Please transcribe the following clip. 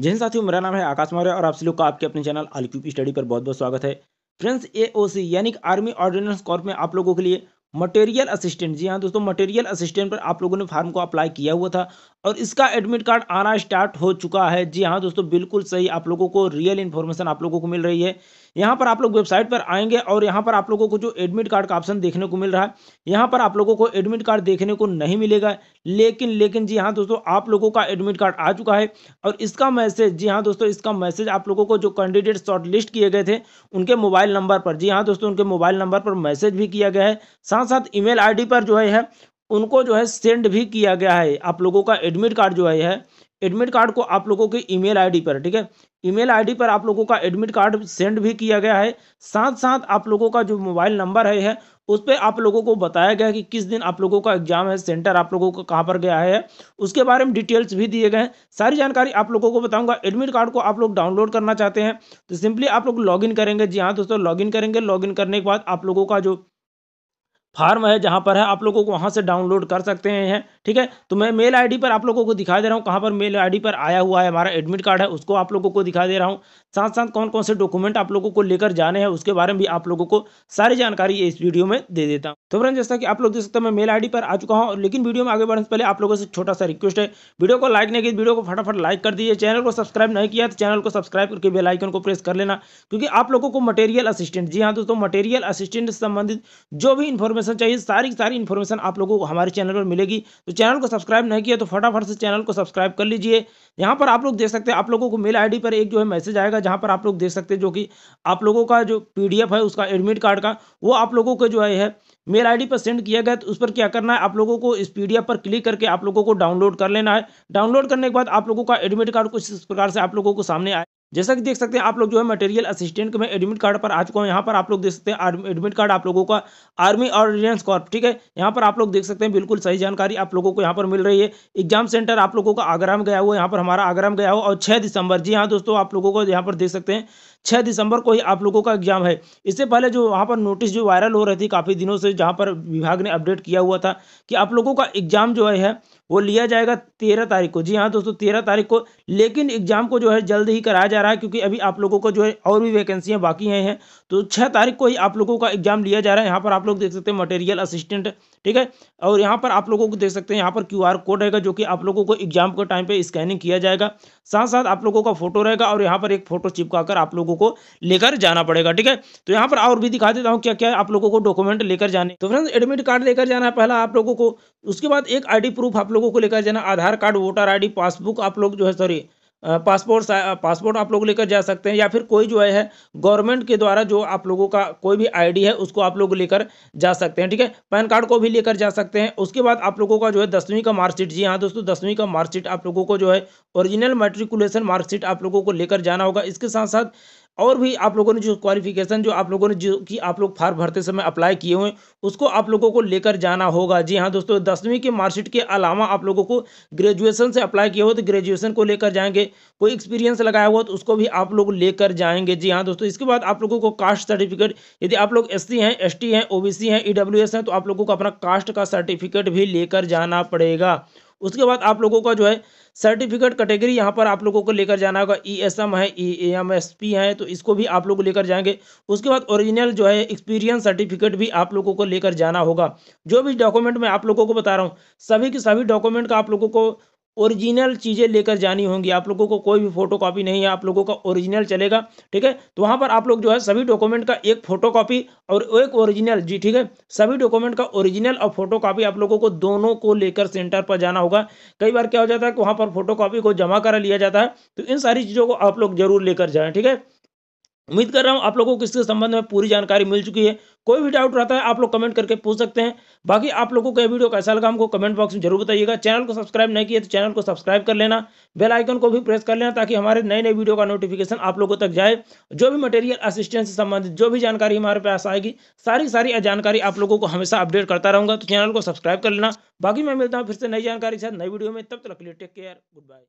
जैसे साथियों मेरा नाम है आकाश मौर्य और आप सभी लोग का आपके अपने चैनल अलक्यूब स्टडी पर बहुत बहुत स्वागत है फ्रेंड्स एओसी यानी कि आर्मी ऑर्डिनेंस कॉर्प में आप लोगों के लिए मटेरियल असिस्टेंट जी हाँ दोस्तों मटेरियल असिस्टेंट पर आप लोगों ने फार्म को अप्लाई किया हुआ था और इसका एडमिट कार्ड आना स्टार्ट हो चुका है जी हाँ दोस्तों बिल्कुल सही आप लोगों को रियल इन्फॉर्मेशन आप लोगों को मिल रही है यहाँ पर आप लोग वेबसाइट पर आएंगे और यहाँ पर आप लोगों को जो एडमिट कार्ड का ऑप्शन देखने को मिल रहा है यहाँ पर आप लोगों को एडमिट कार्ड देखने को नहीं मिलेगा लेकिन लेकिन जी हाँ दोस्तों आप लोगों का एडमिट कार्ड आ चुका है और इसका मैसेज जी हाँ दोस्तों इसका मैसेज आप लोगों को जो कैंडिडेट शॉर्ट लिस्ट किए गए थे उनके मोबाइल नंबर पर जी हाँ दोस्तों उनके मोबाइल नंबर पर मैसेज भी किया गया है साथ साथ साथ ईमेल आईडी पर जो है उनको जो है सेंड भी किया गया है आप लोगों का एडमिट कार्ड जो है एडमिट कार्ड को आप लोगों के ईमेल आईडी पर ठीक है ईमेल आईडी पर आप लोगों का एडमिट कार्ड सेंड भी किया गया है साथ साथ आप लोगों का जो मोबाइल नंबर है, उस पर आप लोगों को बताया गया कि किस दिन आप लोगों का एग्जाम है सेंटर आप लोगों का कहाँ पर गया है उसके बारे में डिटेल्स भी दिए गए हैं सारी जानकारी आप लोगों को बताऊंगा एडमिट कार्ड को आप लोग डाउनलोड करना चाहते हैं तो सिंपली आप लोग लॉगिन करेंगे जी हाँ दोस्तों लॉगिन करेंगे लॉगिन करने के बाद आप लोगों का जो फार्म है जहाँ पर है आप लोगों को वहाँ से डाउनलोड कर सकते हैं ठीक है तो मैं मेल आईडी पर आप लोगों को दिखा दे रहा हूँ कहाँ पर मेल आईडी पर आया हुआ है हमारा एडमिट कार्ड है उसको आप लोगों को दिखा दे रहा हूँ साथ साथ कौन कौन से डॉक्यूमेंट आप लोगों को लेकर जाने हैं उसके बारे में भी आप लोगों को सारी जानकारी इस वीडियो में दे देता हूँ तो फ्रेंड जैसा कि आप लोग देख सकते हैं मैं मेल आई पर आ चुका हूँ लेकिन वीडियो में आगे बढ़ने से पहले आप लोगों से छोटा सा रिक्वेस्ट है वीडियो को लाइक नहीं किया वीडियो को फटाफट लाइक कर दीजिए चैनल को सब्सक्राइब नहीं किया तो चैनल को सब्सक्राइब करके बेलाइकन को प्रेस कर लेना क्योंकि आप लोगों को मटेरियल असिस्टेंट जी हाँ दोस्तों मटेरियल असिस्टेंट संबंधित जो भी इन्फॉर्मेशन इन्फॉर्मेशन चाहिए सारी सारी इन्फॉर्मेशन आप लोगों को हमारे चैनल पर मिलेगी तो चैनल को सब्सक्राइब नहीं किया तो फटाफट से चैनल को सब्सक्राइब कर लीजिए यहाँ पर आप लोग देख सकते हैं आप लोगों को मेल आईडी पर एक जो है मैसेज आएगा जहाँ पर आप लोग देख सकते हैं जो कि आप लोगों का जो पीडीएफ है उसका एडमिट कार्ड का वो आप लोगों को जो है मेल आईडी पर सेंड किया गया तो उस पर क्या करना है आप लोगों को इस पीडीएफ पर क्लिक करके आप लोगों को डाउनलोड कर लेना है डाउनलोड करने के बाद आप लोगों का एडमिट कार्ड कुछ इस प्रकार से आप लोगों को सामने आए जैसा कि देख सकते हैं आप लोग जो है मटेरियल असिस्टेंट में एडमिट कार्ड पर आ चुका हूँ यहाँ पर आप लोग देख सकते हैं एडमिट कार्ड आप लोगों का आर्मी और रिलायंस कॉर्प ठीक है यहाँ पर आप लोग देख सकते हैं बिल्कुल सही जानकारी आप लोगों को यहाँ पर मिल रही है एग्जाम सेंटर आप लोगों का आगरा में गया हुआ यहाँ पर हमारा आगरा में गया हुआ और छः दिसंबर जी हाँ दोस्तों आप लोगों को यहाँ पर देख सकते हैं छः दिसंबर को ही आप लोगों का एग्जाम है इससे पहले जो वहाँ पर नोटिस जो वायरल हो रही थी काफ़ी दिनों से जहाँ पर विभाग ने अपडेट किया हुआ था कि आप लोगों का एग्जाम जो है वो लिया जाएगा तेरह तारीख को जी हाँ दोस्तों तेरह तारीख को लेकिन एग्जाम को जो है जल्द ही कराया जा रहा है क्योंकि अभी आप लोगों को जो है और भी वैकेंसियाँ बाकी हैं है, तो छः तारीख को ही आप लोगों का एग्जाम लिया जा रहा है यहाँ पर आप लोग देख सकते हैं मटेरियल असिस्टेंट ठीक है और यहाँ पर आप लोगों को देख सकते हैं यहाँ पर क्यू कोड रहेगा जो कि आप लोगों को एग्जाम के टाइम पर स्कैनिंग किया जाएगा साथ साथ आप लोगों का फोटो रहेगा और यहाँ पर एक फोटो चिपका आप लोगों लोगों को लेकर जाना पड़ेगा ठीक है तो यहाँ पर और भी दिखा देता हूँ क्या क्या आप लोगों को डॉक्यूमेंट लेकर जाने तो फ्रेंड्स एडमिट कार्ड लेकर जाना है पहला आप लोगों को उसके बाद एक आई प्रूफ आप लोगों को लेकर जाना Aadhaar card voter ID passbook आप लोग जो है सॉरी पासपोर्ट पासपोर्ट आप लोग लेकर जा सकते हैं या फिर कोई जो है गवर्नमेंट के द्वारा जो आप लोगों का कोई भी आईडी है उसको आप लोग लेकर जा सकते हैं ठीक है पैन कार्ड को भी लेकर जा सकते हैं उसके बाद आप लोगों का जो है दसवीं का मार्कशीट जी हाँ दोस्तों दसवीं का मार्कशीट आप लोगों को जो है ओरिजिनल मेट्रिकुलेशन मार्कशीट आप लोगों को लेकर जाना होगा इसके साथ साथ और भी आप लोगों ने जो क्वालिफिकेशन जो आप लोगों ने जो कि आप लोग फार्म भरते समय अप्लाई किए हुए उसको आप लोगों को लेकर जाना होगा जी हाँ दोस्तों दसवीं के मार्कशीट के अलावा आप लोगों को ग्रेजुएशन से अप्लाई किया हो तो ग्रेजुएशन को लेकर जाएंगे कोई एक्सपीरियंस लगाया हुआ तो उसको भी आप लोग लेकर जाएंगे जी हाँ दोस्तों इसके बाद आप लोगों को कास्ट सर्टिफिकेट यदि आप लोग एस हैं एस हैं ओ हैं ई e हैं तो आप लोगों को अपना कास्ट का सर्टिफिकेट भी लेकर जाना पड़ेगा उसके बाद आप लोगों का जो है सर्टिफिकेट कैटेगरी यहाँ पर आप लोगों को लेकर जाना होगा ई एस एम है ई एम एस पी है तो इसको भी आप लोग लेकर जाएंगे उसके बाद ओरिजिनल जो है एक्सपीरियंस सर्टिफिकेट भी आप लोगों को लेकर जाना होगा जो भी डॉक्यूमेंट मैं आप लोगों को बता रहा हूँ सभी के सभी डॉक्यूमेंट का आप लोगों को ओरिजिनल चीज़ें लेकर जानी होंगी आप लोगों को कोई भी फोटो कॉपी नहीं है आप लोगों का ओरिजिनल चलेगा ठीक है तो वहाँ पर आप लोग जो है सभी डॉक्यूमेंट का एक फोटो कॉपी और एक ओरिजिनल जी ठीक है सभी डॉक्यूमेंट का ओरिजिनल और फोटो कॉपी आप लोगों को दोनों को लेकर सेंटर पर जाना होगा कई बार क्या हो जाता है कि वहाँ पर फोटो को जमा करा लिया जाता है तो इन सारी चीज़ों को आप लोग जरूर लेकर जाएँ ठीक है उम्मीद कर रहा हूँ आप लोगों को किसके संबंध में पूरी जानकारी मिल चुकी है कोई भी डाउट रहता है आप लोग कमेंट करके पूछ सकते हैं बाकी आप लोगों को यह वीडियो कैसा लगा हमको कमेंट बॉक्स में जरूर बताइएगा चैनल को सब्सक्राइब नहीं किया तो चैनल को सब्सक्राइब कर लेना बेल आइकन को भी प्रेस कर लेना ताकि हमारे नए नए वीडियो का नोटिफिकेशन आप लोगों तक जाए जो भी मटेरियल असिस्टेंस से संबंधित जो भी जानकारी हमारे पास आएगी सारी सारी जानकारी आप लोगों को हमेशा अपडेट करता रहूँगा तो चैनल को सब्सक्राइब कर लेना बाकी मैं मिलता हूँ फिर से नई जानकारी के साथ नई वीडियो में तब तक लिए टेक केयर गुड बाय